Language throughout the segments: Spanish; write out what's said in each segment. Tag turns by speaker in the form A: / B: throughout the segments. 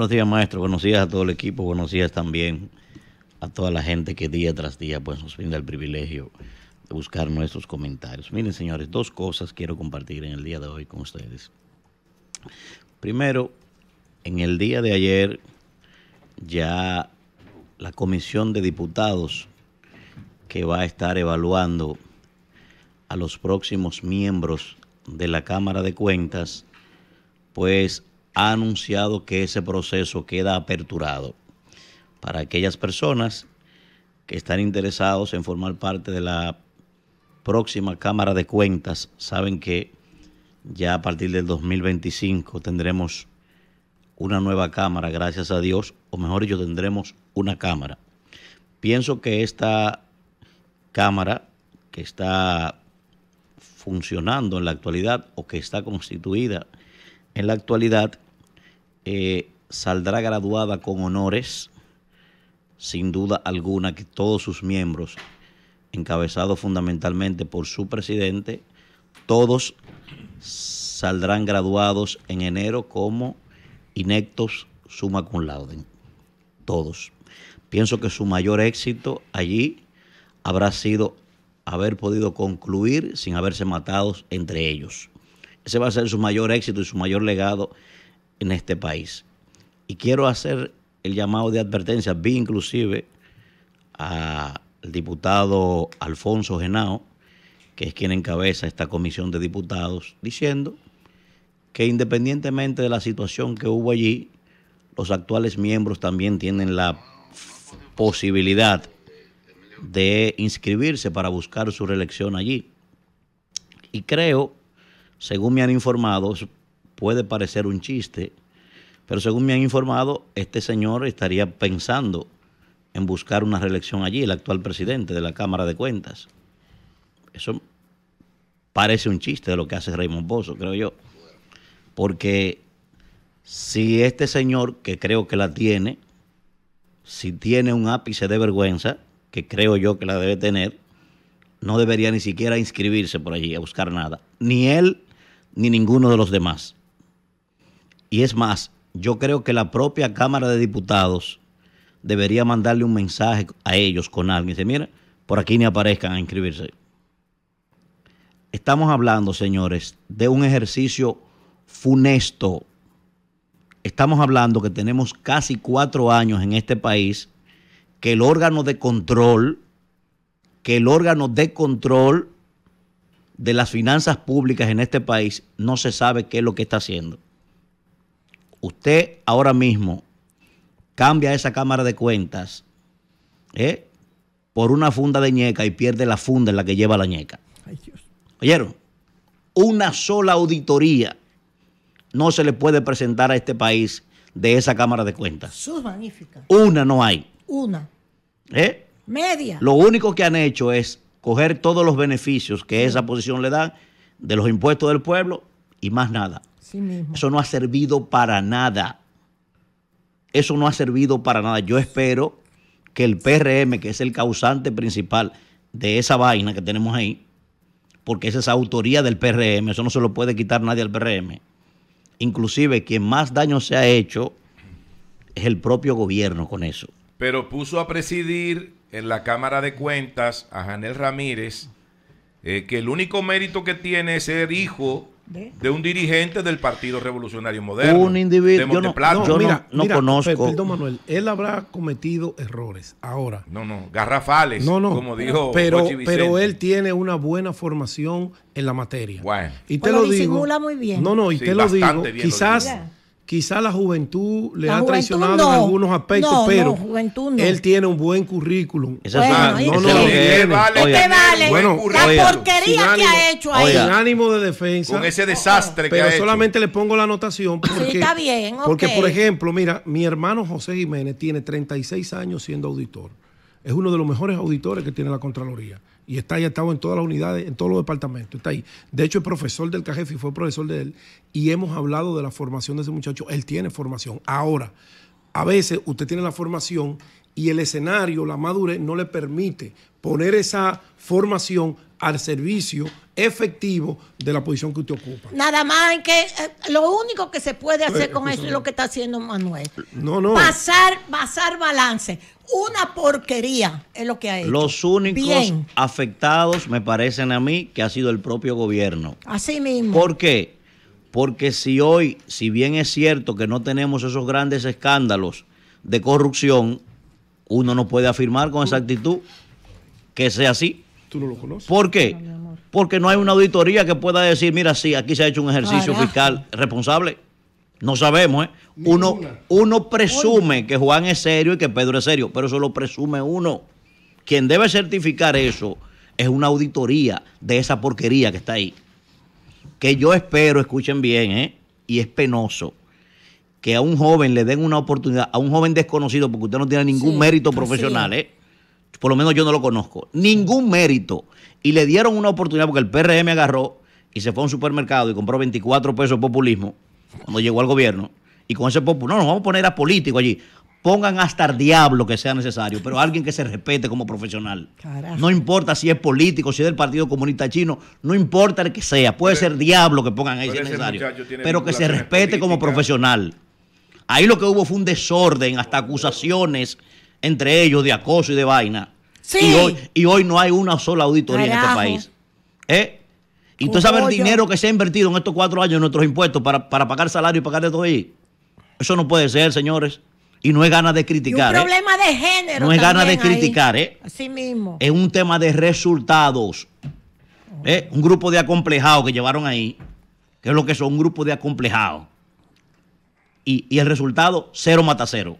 A: Buenos días, maestro. Buenos días a todo el equipo. Buenos días también a toda la gente que día tras día pues, nos brinda el privilegio de buscar nuestros comentarios. Miren, señores, dos cosas quiero compartir en el día de hoy con ustedes. Primero, en el día de ayer ya la comisión de diputados que va a estar evaluando a los próximos miembros de la Cámara de Cuentas, pues ha anunciado que ese proceso queda aperturado para aquellas personas que están interesados en formar parte de la próxima Cámara de Cuentas. Saben que ya a partir del 2025 tendremos una nueva Cámara, gracias a Dios, o mejor dicho, tendremos una Cámara. Pienso que esta Cámara que está funcionando en la actualidad o que está constituida en la actualidad eh, saldrá graduada con honores, sin duda alguna que todos sus miembros, encabezados fundamentalmente por su presidente, todos saldrán graduados en enero como inectos suma cum laude. Todos. Pienso que su mayor éxito allí habrá sido haber podido concluir sin haberse matados entre ellos. Ese va a ser su mayor éxito y su mayor legado en este país. Y quiero hacer el llamado de advertencia, vi inclusive al diputado Alfonso Genao, que es quien encabeza esta comisión de diputados, diciendo que independientemente de la situación que hubo allí, los actuales miembros también tienen la posibilidad de inscribirse para buscar su reelección allí. Y creo según me han informado, puede parecer un chiste, pero según me han informado, este señor estaría pensando en buscar una reelección allí, el actual presidente de la Cámara de Cuentas. Eso parece un chiste de lo que hace Raymond Bozo, creo yo. Porque si este señor, que creo que la tiene, si tiene un ápice de vergüenza, que creo yo que la debe tener, no debería ni siquiera inscribirse por allí a buscar nada. Ni él, ni ninguno de los demás. Y es más, yo creo que la propia Cámara de Diputados debería mandarle un mensaje a ellos con alguien. Dice, mira, por aquí ni aparezcan a inscribirse. Estamos hablando, señores, de un ejercicio funesto. Estamos hablando que tenemos casi cuatro años en este país que el órgano de control, que el órgano de control de las finanzas públicas en este país no se sabe qué es lo que está haciendo. Usted ahora mismo cambia esa Cámara de Cuentas ¿eh? por una funda de ñeca y pierde la funda en la que lleva la ñeca. ¿Oyeron? Una sola auditoría no se le puede presentar a este país de esa Cámara de Cuentas.
B: magníficas.
A: Una no hay. Una. ¿Eh? Media. Lo único que han hecho es coger todos los beneficios que esa posición le da de los impuestos del pueblo y más nada. Eso no ha servido para nada. Eso no ha servido para nada. Yo espero que el PRM, que es el causante principal de esa vaina que tenemos ahí, porque esa es autoría del PRM, eso no se lo puede quitar nadie al PRM. Inclusive quien más daño se ha hecho es el propio gobierno con eso.
C: Pero puso a presidir en la Cámara de Cuentas a Janel Ramírez, eh, que el único mérito que tiene es ser hijo de un dirigente del Partido Revolucionario Moderno. Un individuo. Yo no, no, no, conozco. Manuel. Él habrá cometido errores ahora. No, no. Garrafales. No, no. Como dijo. Pero, pero él tiene una buena formación en la materia. Y te lo, digo. muy bien. No, no. Y te lo digo. Quizás. Quizá la juventud le ha traicionado en algunos aspectos, pero él tiene un buen currículum. Eso no, Vale, la porquería que ha hecho ahí. Sin ánimo de defensa. Con ese desastre que Pero solamente le pongo la anotación. Porque, está bien. Porque, por ejemplo, mira, mi hermano José Jiménez tiene 36 años siendo auditor. Es uno de los mejores auditores que tiene la Contraloría y está ahí, ha estado en todas las unidades, en todos los departamentos, está ahí. De hecho, el profesor del CAJEFI fue profesor de él y hemos hablado de la formación de ese muchacho. Él tiene formación. Ahora, a veces usted tiene la formación y el escenario, la madurez, no le permite poner esa formación al servicio efectivo de la posición que usted ocupa.
B: Nada más que eh, lo único que se puede hacer eh, con eso es lo que está haciendo Manuel.
C: No, no. Pasar,
B: balance. Una porquería es lo que ha hecho. Los
A: únicos afectados, me parecen a mí, que ha sido el propio gobierno. Así mismo. ¿Por qué? Porque si hoy, si bien es cierto que no tenemos esos grandes escándalos de corrupción, uno no puede afirmar con exactitud que sea así. ¿Por qué? Porque no hay una auditoría que pueda decir, mira, sí, aquí se ha hecho un ejercicio fiscal responsable. No sabemos, ¿eh? Uno, presume que Juan es serio y que Pedro es serio, pero eso lo presume uno. Quien debe certificar eso es una auditoría de esa porquería que está ahí. Que yo espero, escuchen bien, ¿eh? Y es penoso que a un joven le den una oportunidad, a un joven desconocido, porque usted no tiene ningún mérito profesional, ¿eh? por lo menos yo no lo conozco, ningún mérito. Y le dieron una oportunidad porque el PRM agarró y se fue a un supermercado y compró 24 pesos de populismo cuando llegó al gobierno. Y con ese populismo, no, nos vamos a poner a político allí. Pongan hasta el diablo que sea necesario, pero alguien que se respete como profesional. No importa si es político, si es del Partido Comunista Chino, no importa el que sea. Puede ser diablo que pongan ahí si es necesario, pero que se respete como profesional. Ahí lo que hubo fue un desorden, hasta acusaciones entre ellos de acoso y de vaina. Y, hoy, no hay una sola auditoría en este país. ¿Eh? Y tú sabes el dinero que se ha invertido en estos cuatro años en nuestros impuestos para, pagar salario y pagar de todo ahí. Eso no puede ser, señores. Y no es ganas de criticar. un ¿eh? problema
B: de género. No es ganas de criticar, ¿eh? Así mismo.
A: Es un tema de resultados. ¿eh? Un grupo de acomplejados que llevaron ahí, que es lo que son, un grupo de acomplejados. y el resultado, cero mata cero.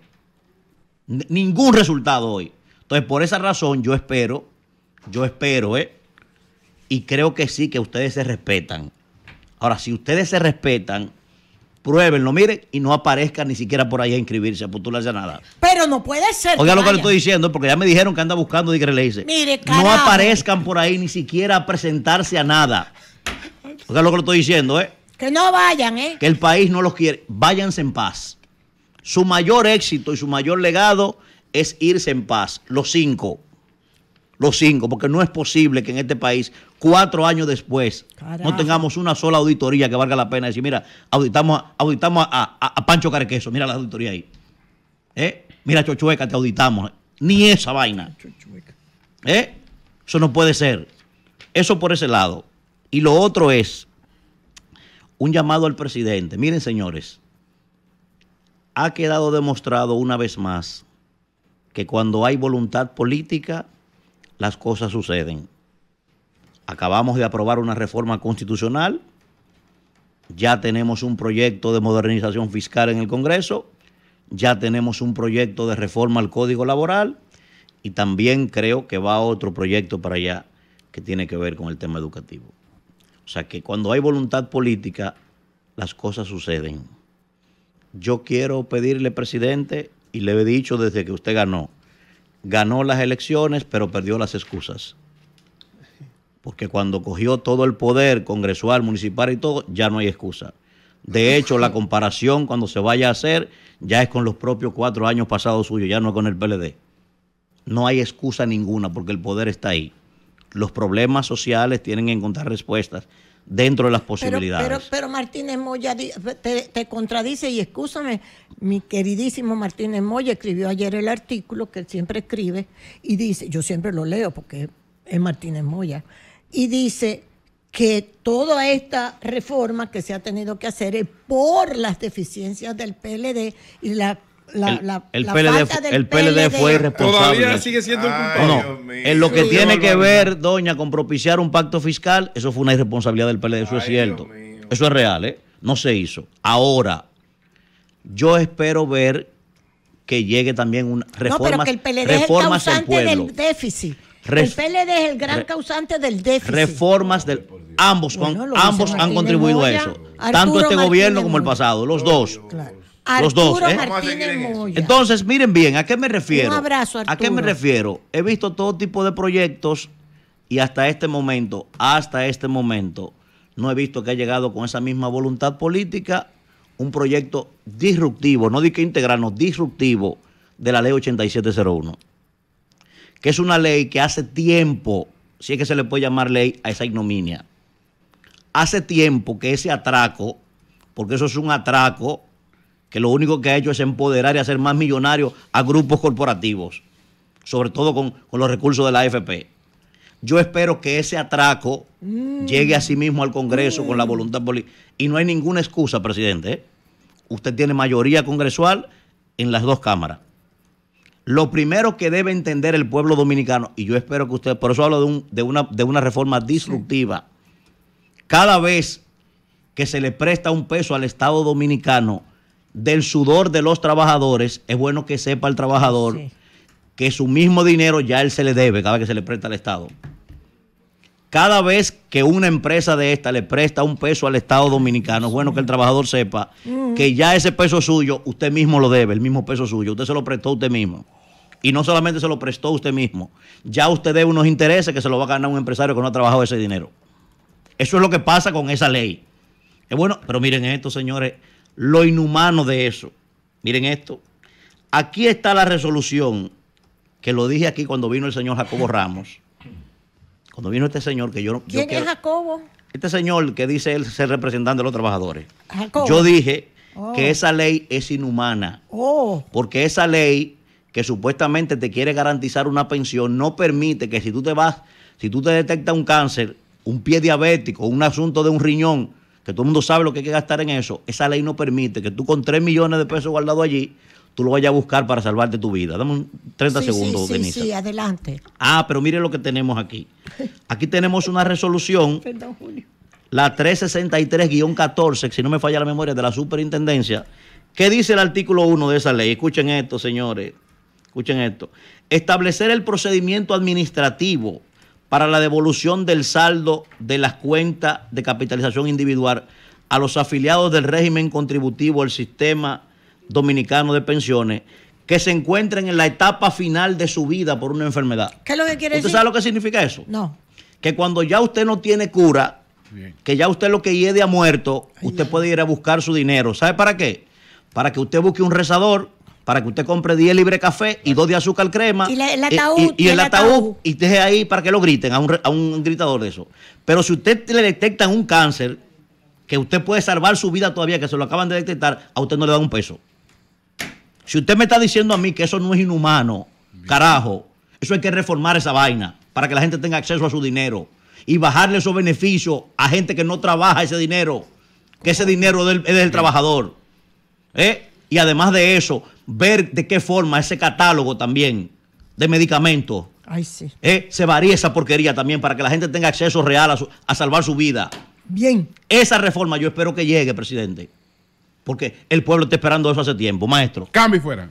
A: Ningún resultado hoy. Entonces, por esa razón, yo espero, yo espero, ¿eh? Y creo que sí, que ustedes se respetan. Ahora, si ustedes se respetan, pruébenlo, miren, y no aparezcan ni siquiera por ahí a inscribirse, a le a nada.
B: Pero no puede ser. Oiga lo que le estoy
A: diciendo, porque ya me dijeron que anda buscando y le dice.
B: Mire, No
A: aparezcan por ahí ni siquiera a presentarse a nada. Oiga lo que le estoy diciendo, ¿eh?
B: Que no vayan, ¿eh?
A: Que el país no los quiere. Váyanse en paz. Su mayor éxito y su mayor legado es irse en paz, los cinco. Los cinco, porque no es posible que en este país, cuatro años después, no tengamos una sola auditoría que valga la pena decir, mira, auditamos, auditamos a, Pancho Carqueso, mira la auditoría ahí. ¿Eh? Mira, Chochueca, te auditamos. Ni esa vaina. ¿Eh? Eso no puede ser. Eso por ese lado. Y lo otro es un llamado al presidente. Miren, señores, ha quedado demostrado una vez más que cuando hay voluntad política, las cosas suceden. Acabamos de aprobar una reforma constitucional, ya tenemos un proyecto de modernización fiscal en el Congreso, ya tenemos un proyecto de reforma al Código Laboral y también creo que va otro proyecto para allá que tiene que ver con el tema educativo. O sea que cuando hay voluntad política, las cosas suceden yo quiero pedirle, presidente, y le he dicho desde que usted ganó, ganó las elecciones, pero perdió las excusas. Porque cuando cogió todo el poder congresual, municipal y todo, ya no hay excusa. De hecho, la comparación cuando se vaya a hacer ya es con los propios cuatro años pasados suyos, ya no con el PLD. No hay excusa ninguna porque el poder está ahí. Los problemas sociales tienen que encontrar respuestas dentro de las posibilidades.
B: Pero, Martínez Moya te, te, contradice y escúchame, mi queridísimo Martínez Moya escribió ayer el artículo que él siempre escribe y dice, yo siempre lo leo porque es Martínez Moya, y dice que toda esta reforma que se ha tenido que hacer es por las deficiencias del PLD y la el, PLD, fue irresponsable.
A: Todavía sigue siendo el en lo que tiene que ver, doña, con propiciar un pacto fiscal, eso fue una irresponsabilidad del PLD, eso es cierto. Eso es real, ¿eh? No se hizo. Ahora, yo espero ver que llegue también una reforma. No, pero que el PLD es el del
B: déficit. el PLD es el gran causante del déficit.
A: Reformas del. Ambos, ambos han contribuido a eso. tanto este gobierno como el pasado, los dos. Claro. Los dos, ¿eh? Entonces, miren bien, ¿a qué me refiero? Un abrazo, Arturo. ¿A qué me refiero? He visto todo tipo de proyectos y hasta este momento, hasta este momento, no he visto que ha llegado con esa misma voluntad política un proyecto disruptivo, no di que no disruptivo de la ley 8701, que es una ley que hace tiempo, si es que se le puede llamar ley a esa ignominia, hace tiempo que ese atraco, porque eso es un atraco, que lo único que ha hecho es empoderar y hacer más millonarios a grupos corporativos, sobre todo con, los recursos de la AFP. Yo espero que ese atraco mm. llegue a sí mismo al Congreso con la mm. voluntad política. Y no hay ninguna excusa, presidente. ¿eh? Usted tiene mayoría congresual en las dos cámaras. Lo primero que debe entender el pueblo dominicano, y yo espero que usted, por eso hablo de, una, de una, reforma disruptiva, cada vez que se le presta un peso al Estado dominicano, del sudor de los trabajadores, es bueno que sepa el trabajador que su mismo dinero ya él se le debe cada vez que se le presta al Estado. Cada vez que una empresa de esta le presta un peso al Estado dominicano, es bueno que el trabajador sepa que ya ese peso suyo, usted mismo lo debe, el mismo peso suyo, usted se lo prestó usted mismo. Y no solamente se lo prestó usted mismo, ya usted debe unos intereses que se lo va a ganar un empresario que no ha trabajado ese dinero. Eso es lo que pasa con esa ley. Es bueno, pero miren esto, señores, lo inhumano de eso. Miren esto. Aquí está la resolución que lo dije aquí cuando vino el señor Jacobo Ramos. Cuando vino este señor que yo no. ¿Quién es Jacobo? Este señor que dice él ser representante de los trabajadores. Yo dije oh. que esa ley es inhumana. Oh. Porque esa ley que supuestamente te quiere garantizar una pensión no permite que si tú te vas, si tú te detectas un cáncer, un pie diabético, un asunto de un riñón, que todo el mundo sabe lo que hay que gastar en eso, esa ley no permite que tú con 3 millones de pesos guardados allí, tú lo vayas a buscar para salvarte tu vida. Dame un 30 segundos, sí, Sí,
B: adelante.
A: Ah, pero mire lo que tenemos aquí. Aquí tenemos una resolución. La 363-14, si no me falla la memoria, de la superintendencia. ¿Qué dice el artículo 1 de esa ley? Escuchen esto, señores. Escuchen esto. Establecer el procedimiento administrativo para la devolución del saldo de las cuentas de capitalización individual a los afiliados del régimen contributivo del sistema dominicano de pensiones que se encuentren en la etapa final de su vida por una enfermedad. ¿Qué
B: es lo que quiere ¿Usted sabe lo
A: que significa eso? No. Que cuando ya usted no tiene cura, que ya usted lo que hiede ha muerto, usted puede ir a buscar su dinero. ¿Sabe para qué? Para que usted busque un rezador para que usted compre 10 libre café y 2 de azúcar crema. Y, eh, el, ataúd, y, el ataúd. Y, deje ahí para que lo griten a un, gritador de eso. Pero si usted le detectan un cáncer, que usted puede salvar su vida todavía, que se lo acaban de detectar, a usted no le dan un peso. Si usted me está diciendo a mí que eso no es inhumano, carajo, eso hay que reformar esa vaina para que la gente tenga acceso a su dinero y bajarle esos beneficios a gente que no trabaja ese dinero, que ese dinero del, es del trabajador. ¿Eh? Y además de eso, ver de qué forma ese catálogo también de medicamentos Ay, sí. Eh, se varía esa porquería también para que la gente tenga acceso real a, a salvar su vida. Bien. Esa reforma yo espero que llegue, presidente, porque el pueblo está esperando eso hace tiempo. Maestro. Cambio fuera.